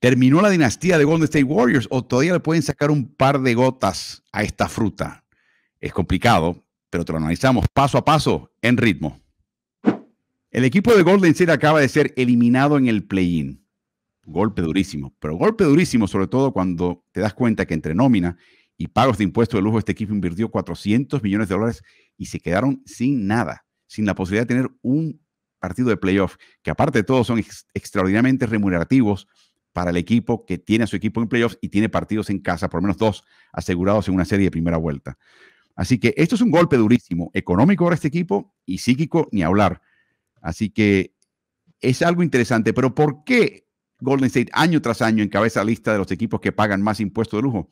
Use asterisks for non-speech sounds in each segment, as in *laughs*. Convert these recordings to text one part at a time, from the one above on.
¿Terminó la dinastía de Golden State Warriors o todavía le pueden sacar un par de gotas a esta fruta? Es complicado, pero te lo analizamos paso a paso en ritmo. El equipo de Golden State acaba de ser eliminado en el play-in. Golpe durísimo, pero golpe durísimo sobre todo cuando te das cuenta que entre nómina y pagos de impuestos de lujo este equipo invirtió 400 millones de dólares y se quedaron sin nada, sin la posibilidad de tener un partido de playoff, que aparte de todo son extraordinariamente remunerativos para el equipo que tiene a su equipo en playoffs y tiene partidos en casa, por lo menos dos asegurados en una serie de primera vuelta. Así que esto es un golpe durísimo, económico para este equipo y psíquico ni hablar. Así que es algo interesante, pero ¿por qué Golden State año tras año encabeza la lista de los equipos que pagan más impuestos de lujo?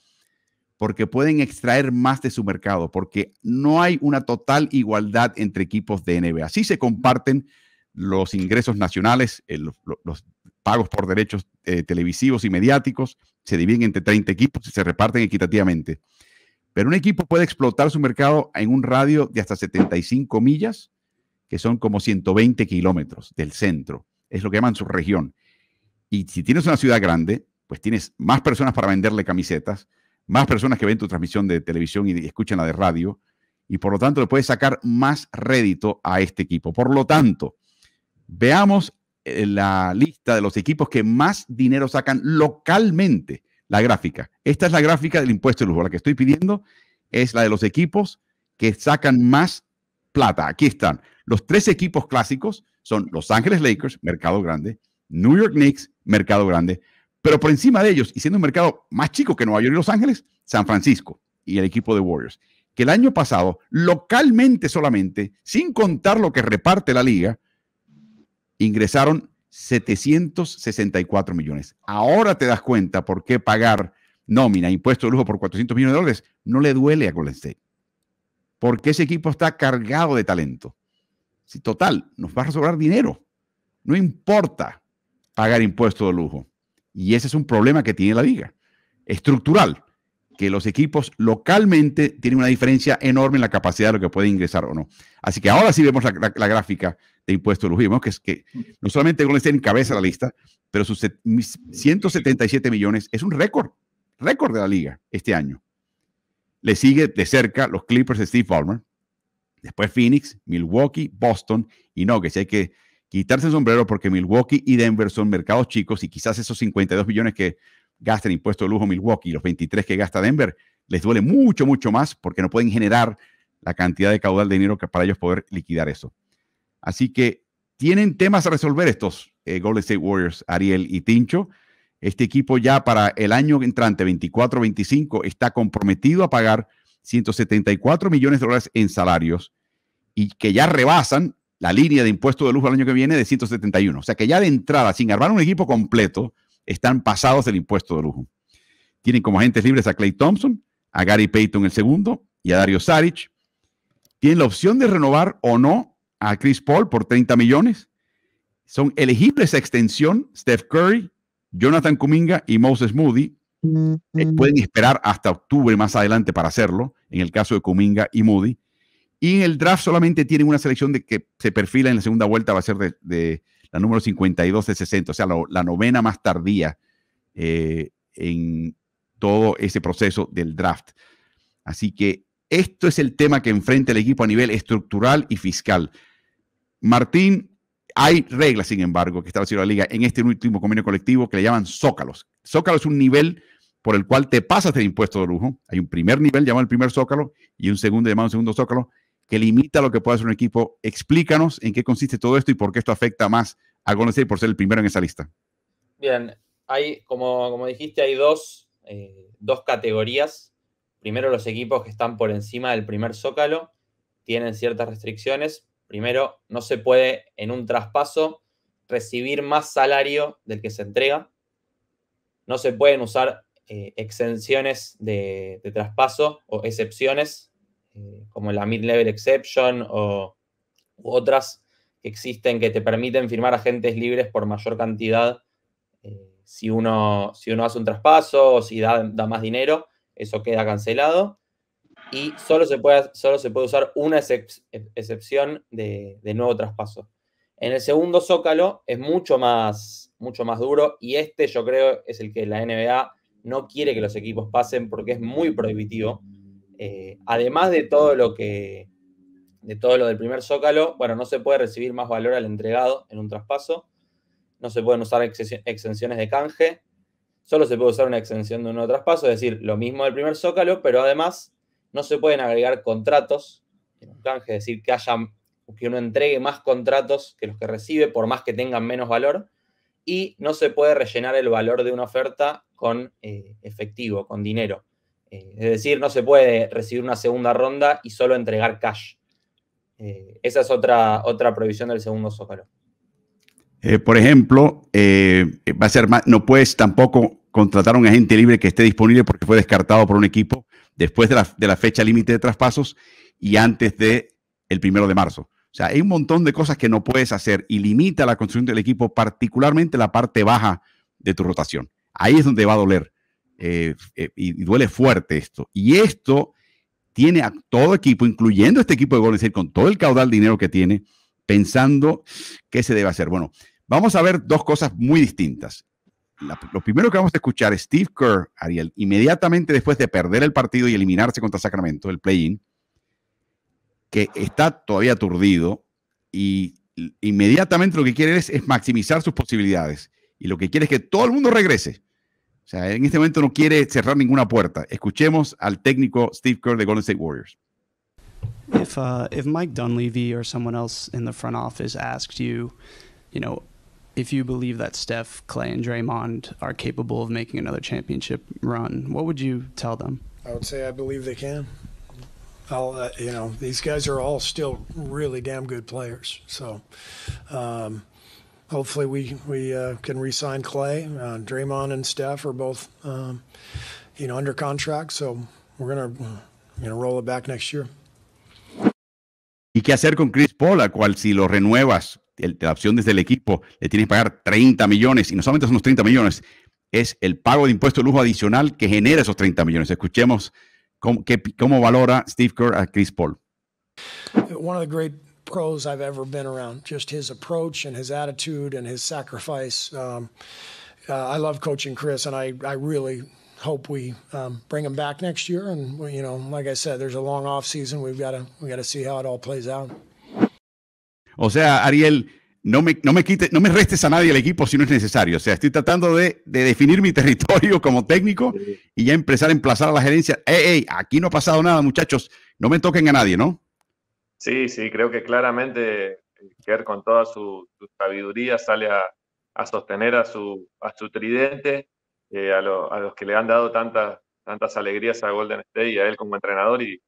Porque pueden extraer más de su mercado, porque no hay una total igualdad entre equipos de NBA. Así se comparten los ingresos nacionales, eh, los, pagos por derechos eh, televisivos y mediáticos, se dividen entre 30 equipos y se reparten equitativamente. Pero un equipo puede explotar su mercado en un radio de hasta 75 millas, que son como 120 kilómetros del centro. Es lo que llaman su región. Y si tienes una ciudad grande, pues tienes más personas para venderle camisetas, más personas que ven tu transmisión de televisión y escuchan la de radio, y por lo tanto le puedes sacar más rédito a este equipo. Por lo tanto, veamos eh, la lista de los equipos que más dinero sacan localmente. La gráfica. Esta es la gráfica del impuesto de lujo. La que estoy pidiendo es la de los equipos que sacan más plata. Aquí están. Los tres equipos clásicos son Los Ángeles Lakers, mercado grande, New York Knicks, mercado grande, pero por encima de ellos, y siendo un mercado más chico que Nueva York y Los Ángeles, San Francisco y el equipo de Warriors, que el año pasado, localmente solamente, sin contar lo que reparte la liga, ingresaron 764 millones. Ahora te das cuenta por qué pagar nómina, impuesto de lujo por 400 millones de dólares, no le duele a Golden State. Porque ese equipo está cargado de talento. Si total, nos va a sobrar dinero. No importa pagar impuesto de lujo. Y ese es un problema que tiene la liga. Estructural que los equipos localmente tienen una diferencia enorme en la capacidad de lo que pueden ingresar o no. Así que ahora sí vemos la, gráfica de impuestos Lo Vemos que, es que no solamente Golden en cabeza la lista, pero sus 177 millones es un récord, récord de la liga este año. Le sigue de cerca los Clippers de Steve Ballmer, después Phoenix, Milwaukee, Boston y que hay que quitarse el sombrero porque Milwaukee y Denver son mercados chicos y quizás esos 52 millones que gasta el impuesto de lujo Milwaukee los 23 que gasta Denver, les duele mucho, mucho más porque no pueden generar la cantidad de caudal de dinero que para ellos poder liquidar eso. Así que tienen temas a resolver estos eh, Golden State Warriors, Ariel y Tincho. Este equipo ya para el año entrante, 24-25, está comprometido a pagar 174 millones de dólares en salarios y que ya rebasan la línea de impuesto de lujo el año que viene de 171. O sea que ya de entrada, sin armar un equipo completo, están pasados del impuesto de lujo. Tienen como agentes libres a Clay Thompson, a Gary Payton el segundo y a Dario Saric. Tienen la opción de renovar o no a Chris Paul por 30 millones. Son elegibles a extensión Steph Curry, Jonathan Kuminga y Moses Moody. Eh, mm-hmm. pueden esperar hasta octubre más adelante para hacerlo, en el caso de Kuminga y Moody. Y en el draft solamente tienen una selección de que se perfila en la segunda vuelta, va a ser de la número 52 de 60, o sea, la, novena más tardía eh, en todo ese proceso del draft. Así que esto es el tema que enfrenta el equipo a nivel estructural y fiscal. Martín, hay reglas, sin embargo, que haciendo la liga en este último convenio colectivo que le llaman zócalos. Zócalo es un nivel por el cual te pasas el impuesto de lujo. Hay un primer nivel llamado el primer zócalo y un segundo llamado el segundo zócalo que limita lo que puede hacer un equipo. Explícanos en qué consiste todo esto y por qué esto afecta más a Golden State por ser el primero en esa lista. Bien, hay, como, como dijiste, hay dos, eh, categorías. Primero, los equipos que están por encima del primer zócalo tienen ciertas restricciones. Primero, no se puede en un traspaso recibir más salario del que se entrega. No se pueden usar eh, exenciones de, de traspaso o excepciones eh, como la mid-level exception o otras que existen que te permiten firmar agentes libres por mayor cantidad eh, si, uno, hace un traspaso o si da, más dinero, eso queda cancelado. Y solo se puede, solo se puede usar una excepción de, nuevo traspaso. En el segundo zócalo es mucho más, mucho más duro y este yo creo es el que la NBA no quiere que los equipos pasen porque es muy prohibitivo. Eh, además de todo lo que. de todo lo del primer zócalo, bueno, no se puede recibir más valor al entregado en un traspaso. No se pueden usar exenciones de canje. Solo se puede usar una exención de un nuevo traspaso, es decir, lo mismo del primer zócalo, pero además no se pueden agregar contratos en un canje, es decir, que haya que uno entregue más contratos que los que recibe, por más que tengan menos valor, y no se puede rellenar el valor de una oferta con eh, efectivo, con dinero. Eh, es decir, no se puede recibir una segunda ronda y solo entregar cash. Eh, esa es otra, otra prohibición del segundo Zócalo. Eh, por ejemplo, va a ser más, no puedes tampoco contratar un agente libre que esté disponible porque fue descartado por un equipo después de la, de la fecha límite de traspasos y antes de el primero de marzo. O sea, hay un montón de cosas que no puedes hacer y limita la construcción del equipo, particularmente la parte baja de tu rotación. Ahí es donde va a doler eh, eh, y, duele fuerte esto. Y esto tiene a todo equipo, incluyendo este equipo de Golden State, con todo el caudal de dinero que tiene, pensando qué se debe hacer. Bueno, vamos a ver dos cosas muy distintas. lo primero que vamos a escuchar es Steve Kerr, Ariel, inmediatamente después de perder el partido y eliminarse contra Sacramento, el play-in, que está todavía aturdido y inmediatamente lo que quiere es maximizar sus posibilidades. Y lo que quiere es que todo el mundo regrese O sea, en este momento no quiere cerrar ninguna puerta. Escuchemos al técnico Steve Kerr de Golden State Warriors. If uh, if Mike Dunleavy or someone else in the front office asked you, you know, if you believe that Steph, Clay, and Draymond are capable of making another championship run, what would you tell them? I would say I believe they can. Uh, you know, these guys are all still really damn good players. So, um, hopefully we we uh, can re Clay. Uh, Draymond and Steph are both um, you know under contract, so we're gonna roll it back next year. ¿Y qué hacer con Chris Paul, a cual si lo renuevas, de la opción desde el equipo, le tienes que pagar 30 millones, y no solamente son los 30 millones, es el pago de impuesto de lujo adicional que genera esos 30 millones. Escuchemos cómo, valora Steve Kerr a Chris Paul. One of the great pros I've ever been around. Just his approach and his attitude and his sacrifice. Um, uh, I love coaching Chris, and I, I really hope we um, bring him back next year. And you know, like I said, there's a long off season. We've got to we got to see how it all plays out. O sea, Ariel, no me, no me quite, no me restes a nadie al equipo si no es necesario. O sea, estoy tratando de, definir mi *laughs* territorio como técnico y ya empezar a emplazar a la gerencia. Hey, hey, aquí no ha pasado nada, muchachos. No me toquen a nadie, ¿no? Sí, sí, creo que claramente Kerr eh, con toda su, sabiduría sale a, sostener a su, tridente, eh, a, los que le han dado tantas, tantas alegrías a Golden State y a él como entrenador y,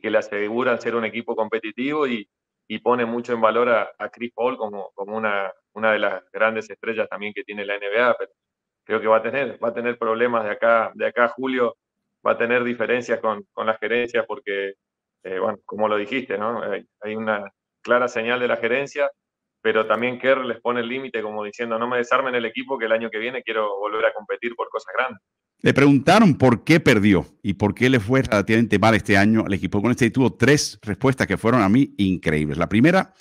que le aseguran ser un equipo competitivo y, pone mucho en valor a, Chris Paul como, una, de las grandes estrellas también que tiene la NBA, pero creo que va a tener, problemas de acá, de acá julio, va a tener diferencias con, con las gerencias porque eh, bueno, como lo dijiste, ¿no? Hay, una clara señal de la gerencia, pero también Kerr les pone el límite como diciendo, no me desarmen el equipo que el año que viene quiero volver a competir por cosas grandes. Le preguntaron por qué perdió y por qué le fue relativamente mal este año al equipo con este y tuvo tres respuestas que fueron a mí increíbles. La primera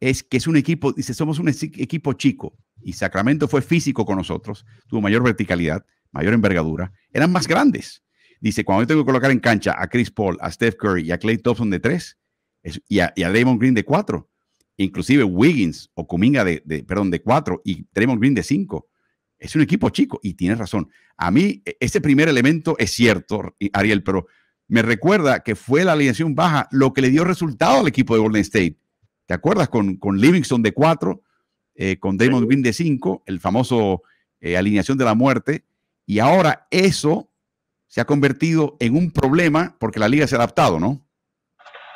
es que es un equipo, dice, somos un equipo chico y Sacramento fue físico con nosotros, tuvo mayor verticalidad, mayor envergadura, eran más grandes Dice, cuando yo tengo que colocar en cancha a Chris Paul, a Steph Curry y a Clay Thompson de tres y, a, Damon Green de cuatro, inclusive Wiggins o Kuminga de, perdón, de cuatro y Draymond Green de cinco. Es un equipo chico y tienes razón. A mí, e, ese primer elemento es cierto, Ariel, pero me recuerda que fue la alineación baja lo que le dio resultado al equipo de Golden State. ¿Te acuerdas? Con, Livingston de cuatro, eh, con Damon Green de cinco, el famoso eh, alineación de la muerte. Y ahora eso se ha convertido en un problema porque la liga se ha adaptado, ¿no?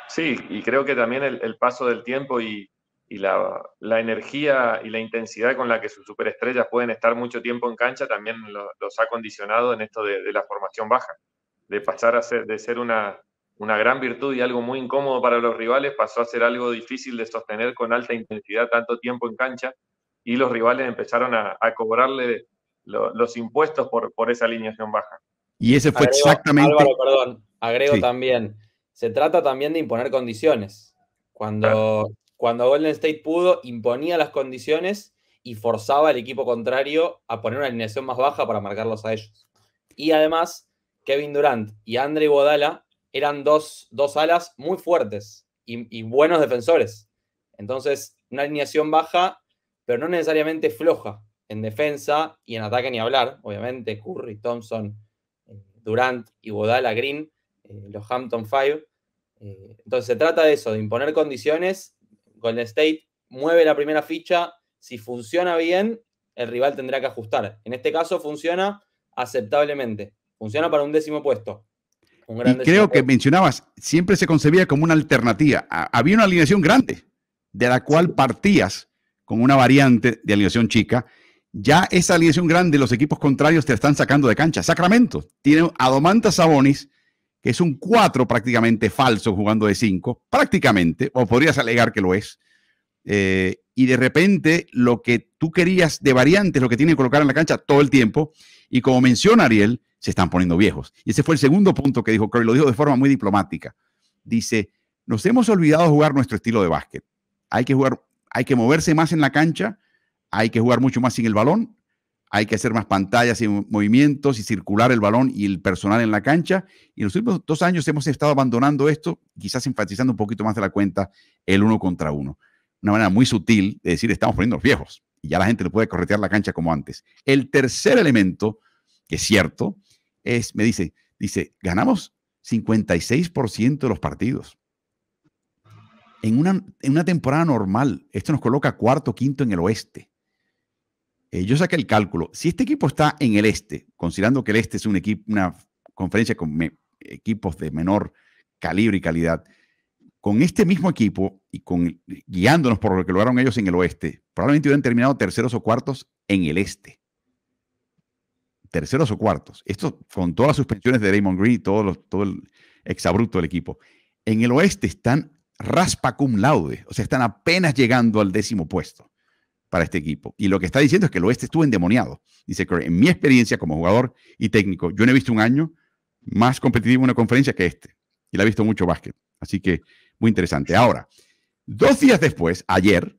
Sí, y creo que también el, paso del tiempo y, la, energía y la intensidad con la que sus superestrellas pueden estar mucho tiempo en cancha también los ha condicionado en esto de, la formación baja, de pasar a ser, de ser una, gran virtud y algo muy incómodo para los rivales, pasó a ser algo difícil de sostener con alta intensidad tanto tiempo en cancha y los rivales empezaron a, cobrarle los impuestos por esa alineación baja. Y ese fue exactamente. Álvaro, perdón, agrego también. Se trata también de imponer condiciones. Cuando, cuando Golden State pudo, imponía las condiciones y forzaba al equipo contrario a poner una alineación más baja para marcarlos a ellos. Y además, Kevin Durant y Andre Bodala eran dos, alas muy fuertes y, y buenos defensores. Entonces, una alineación baja, pero no necesariamente floja en defensa y en ataque ni hablar, obviamente, Curry, Thompson, Durant, y la Green, eh, los Hampton Five. Eh, entonces se trata de eso, de imponer condiciones. Golden State mueve la primera ficha, si funciona bien, el rival tendrá que ajustar. En este caso funciona aceptablemente, funciona para un décimo puesto. y creo que mencionabas, siempre se concebía como una alternativa. Había una alineación grande de la cual partías con una variante de alineación chica ya esa alineación grande, los equipos contrarios te están sacando de cancha. Sacramento tiene a Domantas Sabonis, que es un 4 prácticamente falso jugando de 5, prácticamente, o podrías alegar que lo es. Eh, y de repente lo que tú querías de variantes, lo que tienen que colocar en la cancha todo el tiempo, y como menciona Ariel, se están poniendo viejos. Y ese fue el segundo punto que dijo Curry, lo dijo de forma muy diplomática. Dice, nos hemos olvidado jugar nuestro estilo de básquet. Hay que jugar, hay que moverse más en la cancha, hay que jugar mucho más sin el balón, hay que hacer más pantallas y movimientos y circular el balón y el personal en la cancha. Y en los últimos dos años hemos estado abandonando esto, quizás enfatizando un poquito más de la cuenta el uno contra uno. Una manera muy sutil de decir, estamos poniendo los viejos y ya la gente no puede corretear la cancha como antes. El tercer elemento, que es cierto, es, me dice, dice, ganamos 56% de los partidos. En una, en una temporada normal, esto nos coloca cuarto, quinto en el oeste eh, yo saqué el cálculo. Si este equipo está en el este, considerando que el este es un equipo, una conferencia con equipos de menor calibre y calidad, con este mismo equipo y guiándonos por lo que lograron ellos en el oeste, probablemente hubieran terminado terceros o cuartos en el este. Terceros o cuartos. Esto con todas las suspensiones de Raymond Green y todo, todo el exabrupto del equipo. En el oeste están raspa cum laude, o sea, están apenas llegando al décimo puesto para este equipo. Y lo que está diciendo es que el oeste estuvo endemoniado. Dice que en mi experiencia como jugador y técnico, yo no he visto un año más competitivo en una conferencia que este. Y la he visto mucho básquet. Así que muy interesante. Ahora, dos días después, ayer,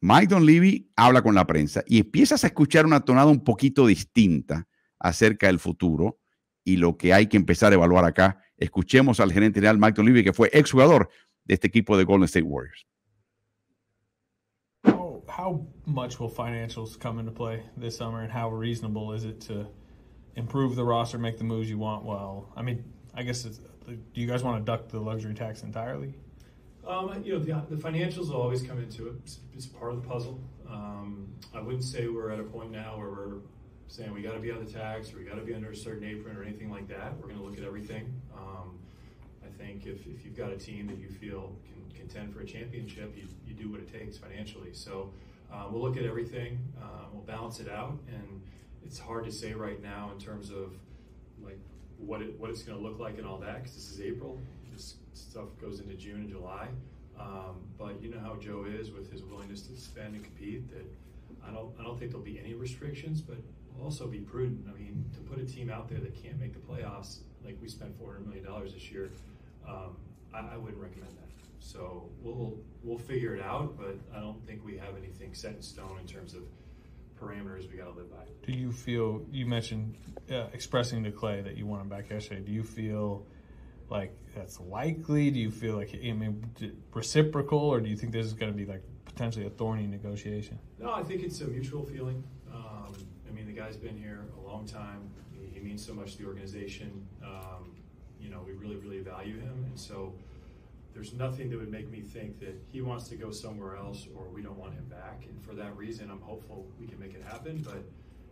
Mike Levy habla con la prensa y empiezas a escuchar una tonada un poquito distinta acerca del futuro y lo que hay que empezar a evaluar acá. Escuchemos al gerente general Mike Levy, que fue exjugador de este equipo de Golden State Warriors. how much will financials come into play this summer, and how reasonable is it to improve the roster, make the moves you want? Well, I mean, I guess do you guys want to duck the luxury tax entirely? Um, you know, the, the, financials will always come into it. It's, it's part of the puzzle. Um, I wouldn't say we're at a point now where we're saying we got to be on the tax or we got to be under a certain apron or anything like that. We're going to look at everything. Um, think if, if you've got a team that you feel can contend for a championship, you, you do what it takes financially. So uh, we'll look at everything, uh, we'll balance it out, and it's hard to say right now in terms of like what it, what it's going to look like and all that because this is April. This stuff goes into June and July. Um, but you know how Joe is with his willingness to spend and compete. That I don't I don't think there'll be any restrictions, but also be prudent. I mean, to put a team out there that can't make the playoffs, like we spent four hundred million dollars this year, um, I, I wouldn't recommend that. So we'll we'll figure it out, but I don't think we have anything set in stone in terms of parameters we got to live by. Do you feel you mentioned uh, expressing to Clay that you want him back yesterday? Do you feel like that's likely? Do you feel like I mean reciprocal, or do you think this is going to be like potentially a thorny negotiation? No, I think it's a mutual feeling. Um, I mean, the guy's been here a long time. He, he means so much to the organization. Um, you know, we really, really value him. And so there's nothing that would make me think that he wants to go somewhere else or we don't want him back. And for that reason, I'm hopeful we can make it happen. But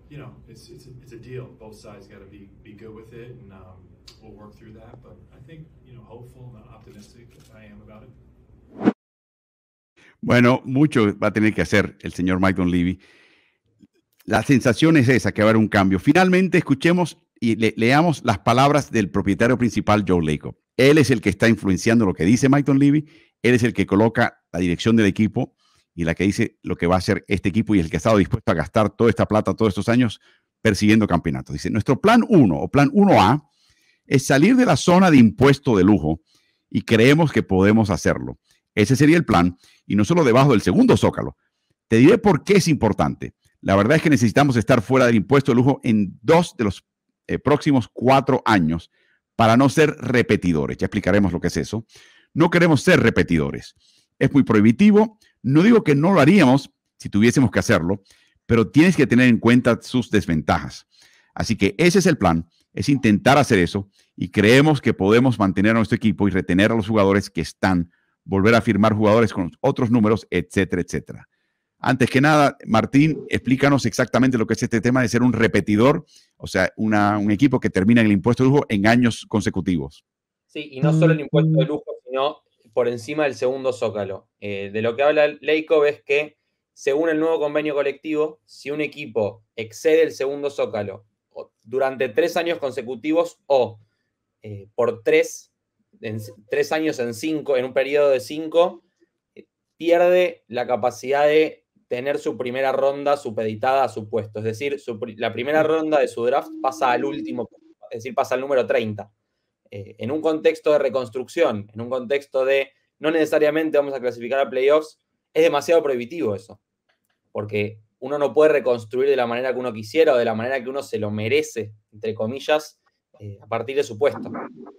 you know, it's it's a, it's a deal. Both sides got to be be good with it, and um, we'll work through that. But I think you know, hopeful and optimistic I am about it. Bueno, mucho va a tener que hacer el señor Michael Levy. La sensación es esa, que va a haber un cambio. Finalmente, escuchemos y leamos las palabras del propietario principal, Joe Lacob. Él es el que está influenciando lo que dice Mike Levy, él es el que coloca la dirección del equipo y la que dice lo que va a hacer este equipo y el que ha estado dispuesto a gastar toda esta plata todos estos años persiguiendo campeonatos. Dice, nuestro plan 1 o plan 1A es salir de la zona de impuesto de lujo y creemos que podemos hacerlo. Ese sería el plan y no solo debajo del segundo zócalo. Te diré por qué es importante. La verdad es que necesitamos estar fuera del impuesto de lujo en dos de los eh, próximos cuatro años para no ser repetidores. Ya explicaremos lo que es eso. No queremos ser repetidores. Es muy prohibitivo. No digo que no lo haríamos si tuviésemos que hacerlo, pero tienes que tener en cuenta sus desventajas. Así que ese es el plan, es intentar hacer eso y creemos que podemos mantener a nuestro equipo y retener a los jugadores que están, volver a firmar jugadores con otros números, etcétera, etcétera. Antes que nada, Martín, explícanos exactamente lo que es este tema de ser un repetidor, o sea, un equipo que termina en el impuesto de lujo en años consecutivos. Sí, y no solo el impuesto de mm. lujo, sino por encima del segundo zócalo. Eh, de lo que habla Leikov es que, según el nuevo convenio colectivo, si un equipo excede el segundo zócalo durante tres años consecutivos o eh, por tres, tres años en cinco, en un periodo de cinco, eh, pierde la capacidad de tener su primera ronda supeditada a su puesto. Es decir, la primera ronda de su draft pasa al último, es decir, pasa al número 30. Eh, en un contexto de reconstrucción, en un contexto de no necesariamente vamos a clasificar a playoffs, es demasiado prohibitivo eso. Porque uno no puede reconstruir de la manera que uno quisiera o de la manera que uno se lo merece, entre comillas, eh, a partir de su puesto.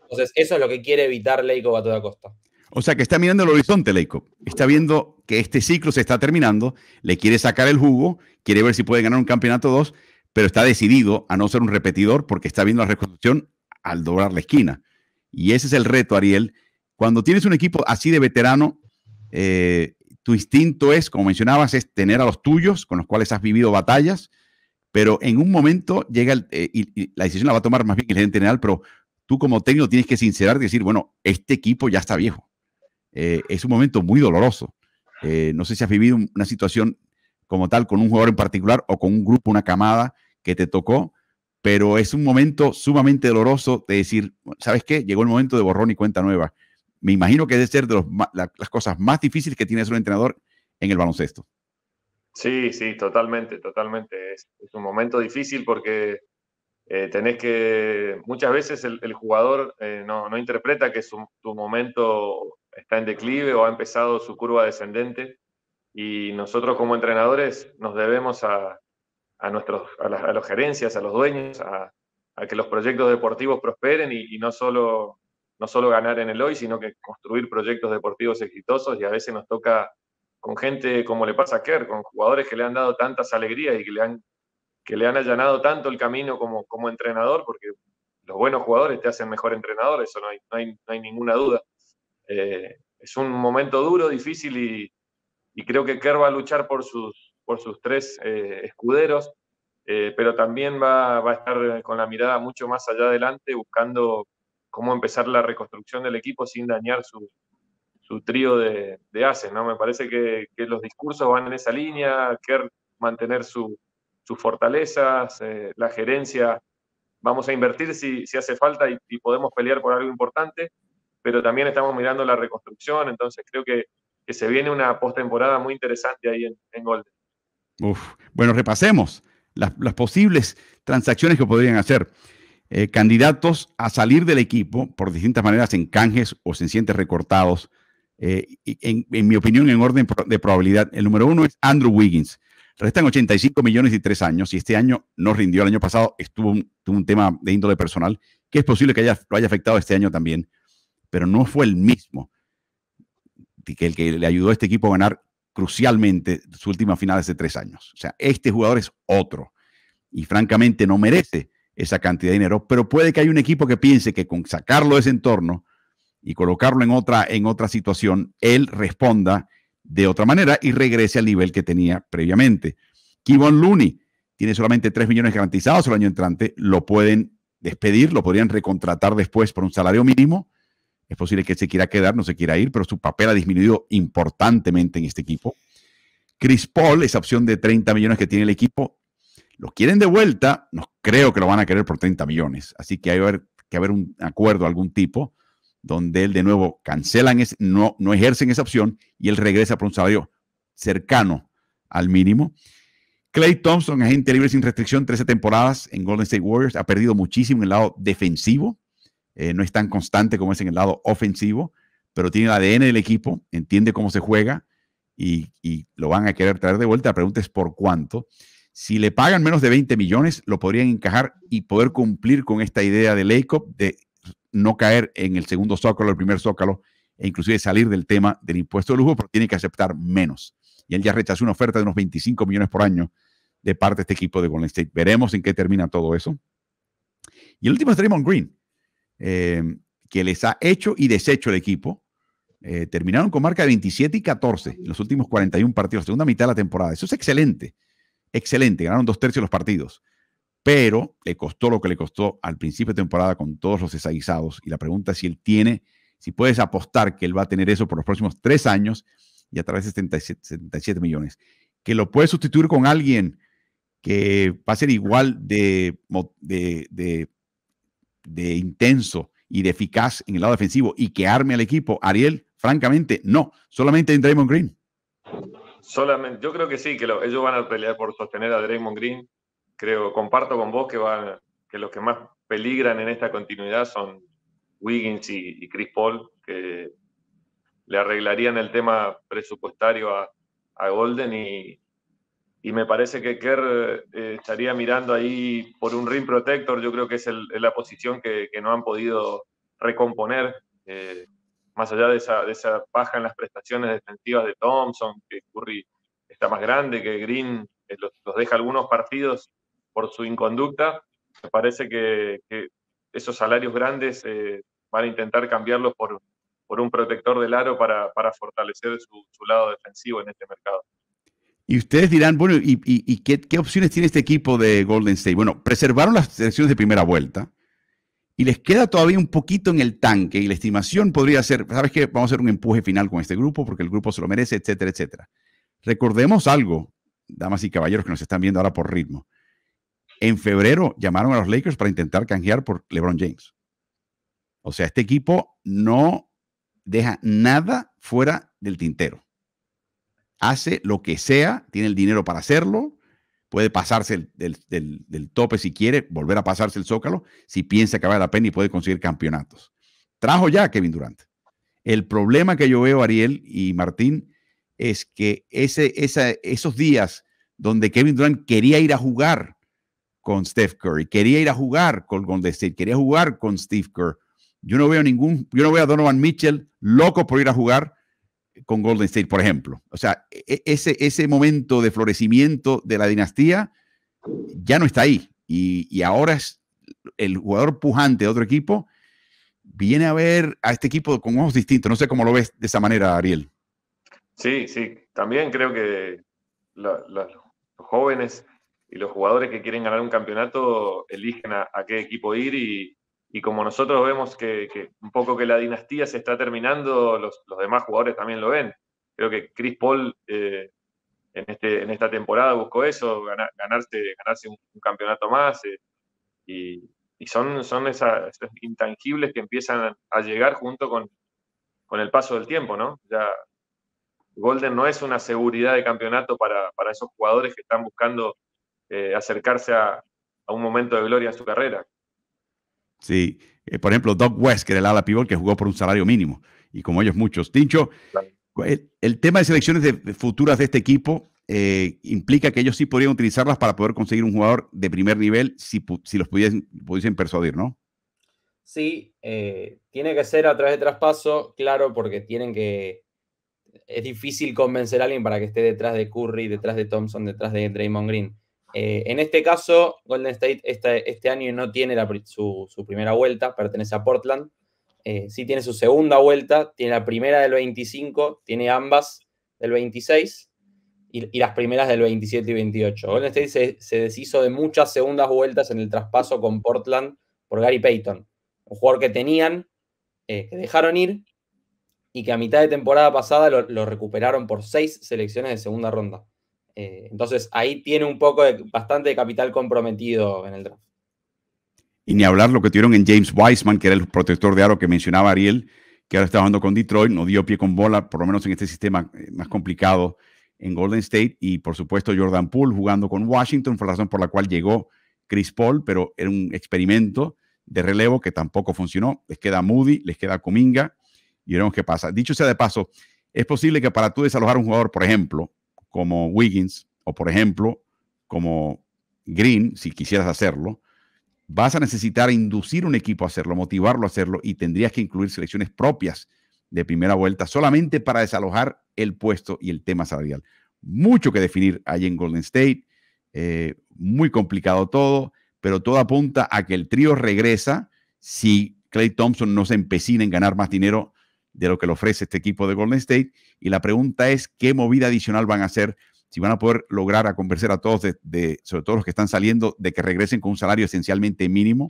Entonces, eso es lo que quiere evitar Leico a toda costa. O sea, que está mirando el horizonte, Leico. Está viendo que este ciclo se está terminando, le quiere sacar el jugo, quiere ver si puede ganar un campeonato 2, pero está decidido a no ser un repetidor porque está viendo la reconstrucción al doblar la esquina. Y ese es el reto, Ariel. Cuando tienes un equipo así de veterano, eh, tu instinto es, como mencionabas, es tener a los tuyos con los cuales has vivido batallas, pero en un momento llega, el, eh, y, la decisión la va a tomar más bien el gerente general, pero tú como técnico tienes que sincerar y decir, bueno, este equipo ya está viejo. Eh, es un momento muy doloroso. Eh, no sé si has vivido una situación como tal con un jugador en particular o con un grupo, una camada que te tocó, pero es un momento sumamente doloroso de decir, ¿sabes qué? Llegó el momento de borrón y cuenta nueva. Me imagino que debe ser de las cosas más difíciles que tiene un entrenador en el baloncesto. Sí, sí, totalmente, totalmente. Es, un momento difícil porque eh, tenés que, muchas veces el, jugador no, interpreta que es tu momento está en declive o ha empezado su curva descendente y nosotros como entrenadores nos debemos a, a nuestros, a, las, gerencias, a los dueños, a, que los proyectos deportivos prosperen y, no, solo, no solo ganar en el hoy, sino que construir proyectos deportivos exitosos y a veces nos toca con gente como le pasa a Kerr, con jugadores que le han dado tantas alegrías y que le han, que le han allanado tanto el camino como, como entrenador, porque los buenos jugadores te hacen mejor entrenador, eso no hay ninguna duda. Eh, es un momento duro, difícil y, creo que Kerr va a luchar por sus, por sus tres eh, escuderos, eh, pero también va, a estar con la mirada mucho más allá adelante, buscando cómo empezar la reconstrucción del equipo sin dañar su, trío de, de ¿no? Me parece que, los discursos van en esa línea, Kerr mantener sus fortalezas, la gerencia. Vamos a invertir si, hace falta y podemos pelear por algo importante pero también estamos mirando la reconstrucción, entonces creo que, se viene una postemporada muy interesante ahí en, Golden. Bueno, repasemos las, posibles transacciones que podrían hacer. Eh, candidatos a salir del equipo por distintas maneras en canjes o se sienten recortados. Eh, en, mi opinión, en orden de probabilidad, el número uno es Andrew Wiggins. Restan 85 millones y tres años y este año no rindió. El año pasado estuvo un, un tema de índole personal que es posible que haya, lo haya afectado este año también pero no fue el mismo que el que le ayudó a este equipo a ganar crucialmente su última final hace tres años. O sea, este jugador es otro y francamente no merece esa cantidad de dinero, pero puede que haya un equipo que piense que con sacarlo de ese entorno y colocarlo en otra, en otra situación, él responda de otra manera y regrese al nivel que tenía previamente. Kivon Looney tiene solamente 3 millones garantizados el año entrante, lo pueden despedir, lo podrían recontratar después por un salario mínimo es posible que se quiera quedar, no se quiera ir, pero su papel ha disminuido importantemente en este equipo. Chris Paul, esa opción de 30 millones que tiene el equipo, lo quieren de vuelta, no creo que lo van a querer por 30 millones. Así que hay que haber, un acuerdo, algún tipo, donde él de nuevo cancelan, no, no ejercen esa opción y él regresa por un salario cercano al mínimo. Clay Thompson, agente libre sin restricción, 13 temporadas en Golden State Warriors, ha perdido muchísimo en el lado defensivo. Eh, no es tan constante como es en el lado ofensivo, pero tiene el ADN del equipo, entiende cómo se juega y, lo van a querer traer de vuelta. La pregunta es por cuánto. Si le pagan menos de 20 millones, lo podrían encajar y poder cumplir con esta idea de Lacob de no caer en el segundo zócalo, el primer zócalo, e inclusive salir del tema del impuesto de lujo, pero tiene que aceptar menos. Y él ya rechazó una oferta de unos 25 millones por año de parte de este equipo de Golden State. Veremos en qué termina todo eso. Y el último es Draymond Green. Eh, que les ha hecho y deshecho el equipo. Eh, terminaron con marca de 27 y 14 en los últimos 41 partidos, segunda mitad de la temporada. Eso es excelente, excelente. Ganaron dos tercios de los partidos, pero le costó lo que le costó al principio de temporada con todos los desaguisados. Y la pregunta es si él tiene, si puedes apostar que él va a tener eso por los próximos tres años y a través de 77, millones. Que lo puedes sustituir con alguien que va a ser igual de de intenso y de eficaz en el lado defensivo y que arme al equipo? Ariel, francamente, no, solamente en Draymond Green. Solamente, yo creo que sí, que ellos van a pelear por sostener a Draymond Green. Creo, comparto con vos que, que los que más peligran en esta continuidad son Wiggins y, Chris Paul, que le arreglarían el tema presupuestario a Golden y, y me parece que Kerr eh, estaría mirando ahí por un ring protector, yo creo que es, la posición que, no han podido recomponer, eh, más allá de esa, baja en las prestaciones defensivas de Thompson, que Curry está más grande, que Green eh, los, deja algunos partidos por su inconducta, me parece que, esos salarios grandes van a intentar cambiarlos por, un protector del aro para, fortalecer su lado defensivo en este mercado. Y ustedes dirán, bueno, ¿y, qué, qué, opciones tiene este equipo de Golden State? Bueno, preservaron las selecciones de primera vuelta y les queda todavía un poquito en el tanque y la estimación podría ser, ¿sabes qué? Vamos a hacer un empuje final con este grupo porque el grupo se lo merece, etcétera, etcétera. Recordemos algo, damas y caballeros que nos están viendo ahora por ritmo. En febrero llamaron a los Lakers para intentar canjear por LeBron James. O sea, este equipo no deja nada fuera del tintero hace lo que sea, tiene el dinero para hacerlo, puede pasarse del tope si quiere, volver a pasarse el zócalo, si piensa que vale la pena y puede conseguir campeonatos. Trajo ya a Kevin Durant. El problema que yo veo, Ariel y Martín, es que ese, esos días donde Kevin Durant quería ir a jugar con Steph Curry, quería ir a jugar con Golden State, quería jugar con Steve Kerr. Yo no veo ningún, yo no veo a Donovan Mitchell loco por ir a jugar con Golden State, por ejemplo. O sea, e, ese, ese momento de florecimiento de la dinastía ya no está ahí. Y, ahora es el jugador pujante de otro equipo viene a ver a este equipo con ojos distintos. No sé cómo lo ves de esa manera, Ariel. Sí, sí. También creo que los jóvenes y los jugadores que quieren ganar un campeonato eligen a qué equipo ir y, y como nosotros vemos que, un poco que la dinastía se está terminando, los, demás jugadores también lo ven. Creo que Chris Paul eh, en, este, en esta temporada buscó eso, ganarse, un, campeonato más. Eh, y, son, son esas, intangibles que empiezan a llegar junto con, el paso del tiempo, ¿no? Golden no es una seguridad de campeonato para, esos jugadores que están buscando eh, acercarse a, a un momento de gloria en su carrera. Sí, eh, por ejemplo, Doug West, que era el ala pivot que jugó por un salario mínimo, y como ellos muchos. Tincho, el, tema de selecciones de, futuras de este equipo eh, implica que ellos sí podrían utilizarlas para poder conseguir un jugador de primer nivel si, los pudiesen, pudiesen persuadir, ¿no? Sí, eh, tiene que ser a través de traspaso, claro, porque tienen que. Es difícil convencer a alguien para que esté detrás de Curry, detrás de Thompson, detrás de Draymond Green. Eh, en este caso, Golden State este, año no tiene su, primera vuelta, pertenece a Portland. Eh, sí tiene su segunda vuelta, tiene la primera del 25, tiene ambas del 26 y, las primeras del 27 y 28. Golden State se, deshizo de muchas segundas vueltas en el traspaso con Portland por Gary Payton, un jugador que tenían, eh, que dejaron ir y que a mitad de temporada pasada lo recuperaron por seis selecciones de segunda ronda. Eh, entonces ahí tiene un poco de, bastante capital comprometido en el draft. Y ni hablar lo que tuvieron en James Wiseman, que era el protector de aro que mencionaba Ariel, que ahora está jugando con Detroit, no dio pie con bola, por lo menos en este sistema eh, más complicado en Golden State. Y por supuesto Jordan Poole jugando con Washington, fue la razón por la cual llegó Chris Paul, pero era un experimento de relevo que tampoco funcionó. Les queda Moody, les queda Cominga y veremos qué pasa. Dicho sea de paso, es posible que para tú desalojar un jugador, por ejemplo, como Wiggins o, por ejemplo, como Green, si quisieras hacerlo, vas a necesitar inducir un equipo a hacerlo, motivarlo a hacerlo y tendrías que incluir selecciones propias de primera vuelta solamente para desalojar el puesto y el tema salarial. Mucho que definir allí en Golden State, eh, muy complicado todo, pero todo apunta a que el trío regresa si Clay Thompson no se empecina en ganar más dinero de lo que le ofrece este equipo de Golden State. Y la pregunta es, ¿qué movida adicional van a hacer? Si van a poder lograr a convencer a todos, sobre todo los que están saliendo, de que regresen con un salario esencialmente mínimo.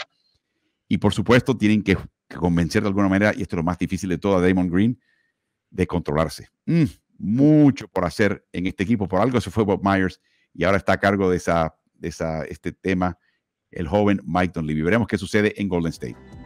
Y por supuesto, tienen que, convencer de alguna manera, y esto es lo más difícil de todo, a Damon Green, de controlarse. Mm, mucho por hacer en este equipo. Por algo se fue Bob Myers y ahora está a cargo de, esa, de este tema el joven Mike Dunleavy. Veremos qué sucede en Golden State.